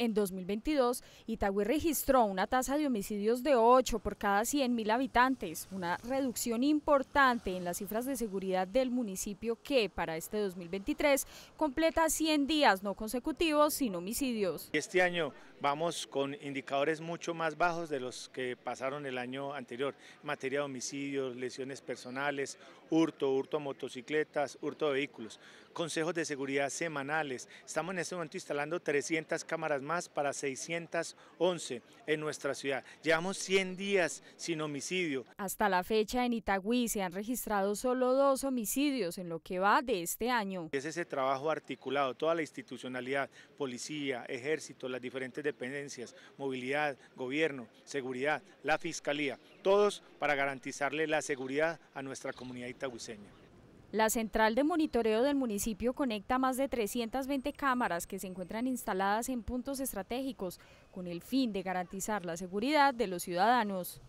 en 2022, Itagüí registró una tasa de homicidios de 8 por cada 100.000 habitantes, una reducción importante en las cifras de seguridad del municipio que para este 2023 completa 100 días no consecutivos sin homicidios. Este año vamos con indicadores mucho más bajos de los que pasaron el año anterior, materia de homicidios, lesiones personales, hurto, hurto a motocicletas, hurto de vehículos, consejos de seguridad semanales. Estamos en este momento instalando 300 cámaras más más para 611 en nuestra ciudad. Llevamos 100 días sin homicidio. Hasta la fecha en Itagüí se han registrado solo dos homicidios en lo que va de este año. Es ese trabajo articulado, toda la institucionalidad, policía, ejército, las diferentes dependencias, movilidad, gobierno, seguridad, la fiscalía, todos para garantizarle la seguridad a nuestra comunidad itagüiseña. La central de monitoreo del municipio conecta más de 320 cámaras que se encuentran instaladas en puntos estratégicos con el fin de garantizar la seguridad de los ciudadanos.